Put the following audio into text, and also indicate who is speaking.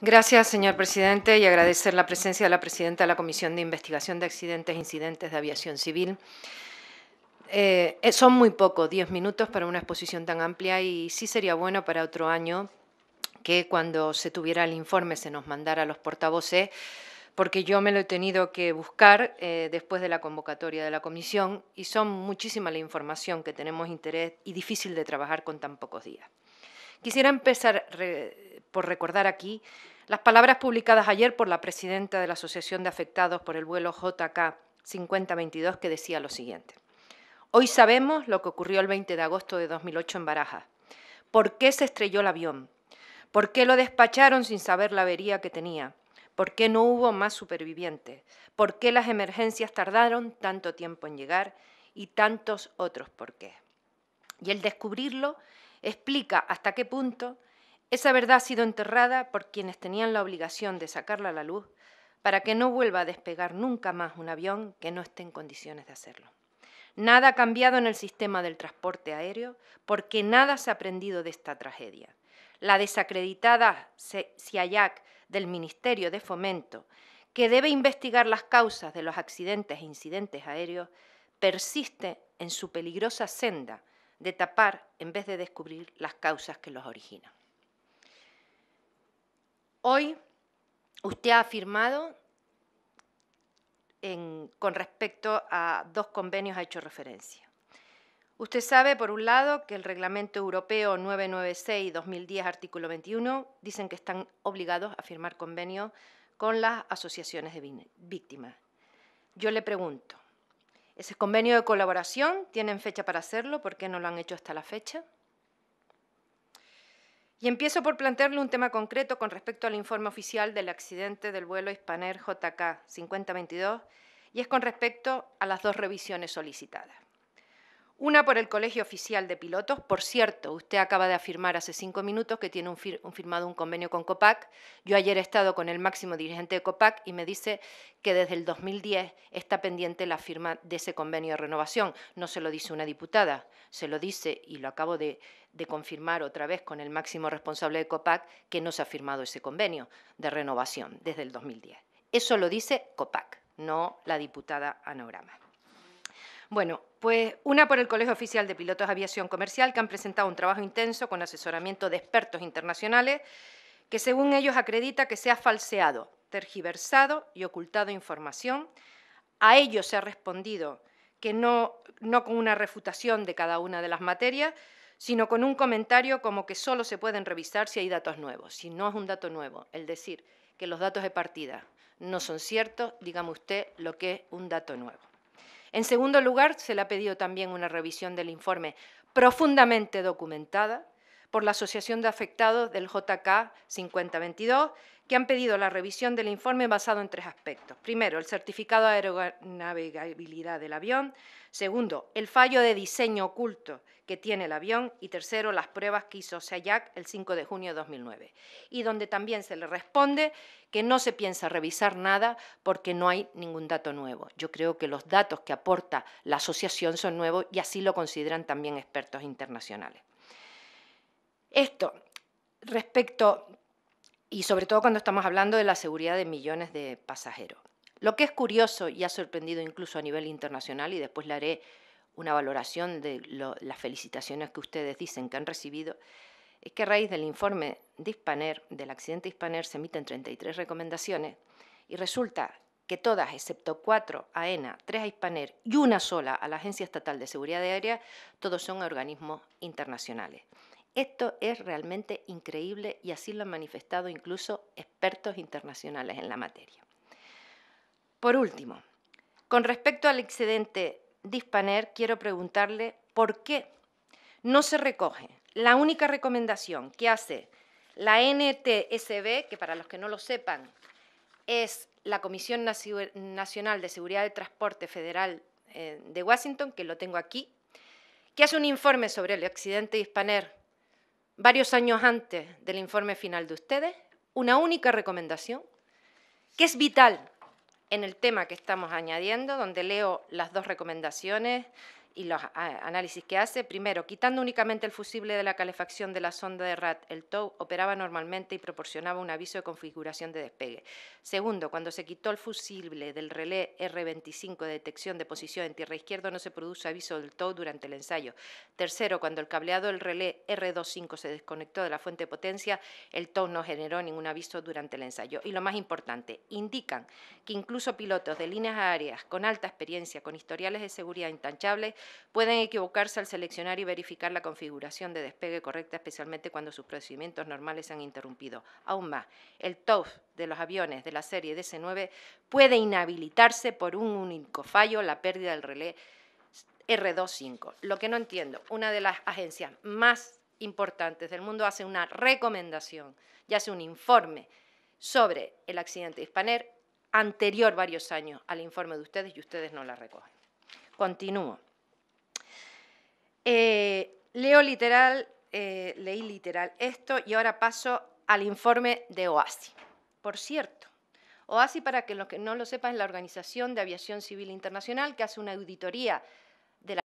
Speaker 1: Gracias, señor presidente, y agradecer la presencia de la presidenta de la Comisión de Investigación de Accidentes e Incidentes de Aviación Civil. Eh, eh, son muy pocos, 10 minutos para una exposición tan amplia y sí sería bueno para otro año que cuando se tuviera el informe se nos mandara a los portavoces, porque yo me lo he tenido que buscar eh, después de la convocatoria de la comisión y son muchísima la información que tenemos interés y difícil de trabajar con tan pocos días. Quisiera empezar por recordar aquí las palabras publicadas ayer por la presidenta de la Asociación de Afectados por el vuelo JK 5022 que decía lo siguiente. Hoy sabemos lo que ocurrió el 20 de agosto de 2008 en Barajas. ¿Por qué se estrelló el avión? ¿Por qué lo despacharon sin saber la avería que tenía? ¿Por qué no hubo más supervivientes? ¿Por qué las emergencias tardaron tanto tiempo en llegar? Y tantos otros por qué. Y el descubrirlo explica hasta qué punto esa verdad ha sido enterrada por quienes tenían la obligación de sacarla a la luz para que no vuelva a despegar nunca más un avión que no esté en condiciones de hacerlo. Nada ha cambiado en el sistema del transporte aéreo porque nada se ha aprendido de esta tragedia. La desacreditada CIAYAC del Ministerio de Fomento, que debe investigar las causas de los accidentes e incidentes aéreos, persiste en su peligrosa senda de tapar en vez de descubrir las causas que los originan. Hoy usted ha afirmado con respecto a dos convenios ha hecho referencia. Usted sabe, por un lado, que el Reglamento Europeo 996-2010, artículo 21, dicen que están obligados a firmar convenios con las asociaciones de víctimas. Yo le pregunto, ¿ese convenio de colaboración tienen fecha para hacerlo? ¿Por qué no lo han hecho hasta la fecha? Y empiezo por plantearle un tema concreto con respecto al informe oficial del accidente del vuelo Hispaner JK 5022 y es con respecto a las dos revisiones solicitadas. Una por el Colegio Oficial de Pilotos. Por cierto, usted acaba de afirmar hace cinco minutos que tiene un firmado un convenio con COPAC. Yo ayer he estado con el máximo dirigente de COPAC y me dice que desde el 2010 está pendiente la firma de ese convenio de renovación. No se lo dice una diputada, se lo dice, y lo acabo de, confirmar otra vez con el máximo responsable de COPAC, que no se ha firmado ese convenio de renovación desde el 2010. Eso lo dice COPAC, no la diputada Anograma. Bueno, pues una por el Colegio Oficial de Pilotos de Aviación Comercial, que han presentado un trabajo intenso con asesoramiento de expertos internacionales, que según ellos acredita que se ha falseado, tergiversado y ocultado información. A ellos se ha respondido que no, con una refutación de cada una de las materias, sino con un comentario como que solo se pueden revisar si hay datos nuevos. Si no es un dato nuevo, el decir que los datos de partida no son ciertos, dígame usted lo que es un dato nuevo. En segundo lugar, se le ha pedido también una revisión del informe profundamente documentada por la Asociación de Afectados del JK 5022, que han pedido la revisión del informe basado en tres aspectos. Primero, el certificado de aeronavegabilidad del avión. Segundo, el fallo de diseño oculto que tiene el avión. Y tercero, las pruebas que hizo Sayak el 5 de junio de 2009. Y donde también se le responde que no se piensa revisar nada porque no hay ningún dato nuevo. Yo creo que los datos que aporta la asociación son nuevos y así lo consideran también expertos internacionales. Esto respecto, y sobre todo cuando estamos hablando de la seguridad de millones de pasajeros. Lo que es curioso y ha sorprendido incluso a nivel internacional, y después le haré una valoración de las felicitaciones que ustedes dicen que han recibido, es que a raíz del informe de del accidente Hispaner, se emiten 33 recomendaciones y resulta que todas, excepto cuatro a ENA, tres a Hispaner y una sola a la Agencia Estatal de Seguridad Aérea, todos son organismos internacionales. Esto es realmente increíble y así lo han manifestado incluso expertos internacionales en la materia. Por último, con respecto al excedente Dispaner, quiero preguntarle por qué no se recoge la única recomendación que hace la NTSB, que para los que no lo sepan es la Comisión Nacional de Seguridad de Transporte Federal eh, de Washington, que lo tengo aquí, que hace un informe sobre el accidente de varios años antes del informe final de ustedes, una única recomendación que es vital en el tema que estamos añadiendo, donde leo las dos recomendaciones y los análisis que hace, primero, quitando únicamente el fusible de la calefacción de la sonda de RAT, el TOW operaba normalmente y proporcionaba un aviso de configuración de despegue. Segundo, cuando se quitó el fusible del relé R25 de detección de posición en tierra izquierda, no se produce aviso del TOW durante el ensayo. Tercero, cuando el cableado del relé R25 se desconectó de la fuente de potencia, el TOW no generó ningún aviso durante el ensayo. Y lo más importante, indican que incluso pilotos de líneas aéreas con alta experiencia, con historiales de seguridad intanchables, pueden equivocarse al seleccionar y verificar la configuración de despegue correcta, especialmente cuando sus procedimientos normales se han interrumpido. Aún más, el TOF de los aviones de la serie DC-9 puede inhabilitarse por un único fallo, la pérdida del relé R25. Lo que no entiendo, una de las agencias más importantes del mundo hace una recomendación y hace un informe sobre el accidente de Hispaner anterior varios años al informe de ustedes y ustedes no la recogen. Continúo. Eh, leo literal, eh, leí literal esto y ahora paso al informe de OASI. Por cierto, OASI, para que los que no lo sepan, es la Organización de Aviación Civil Internacional que hace una auditoría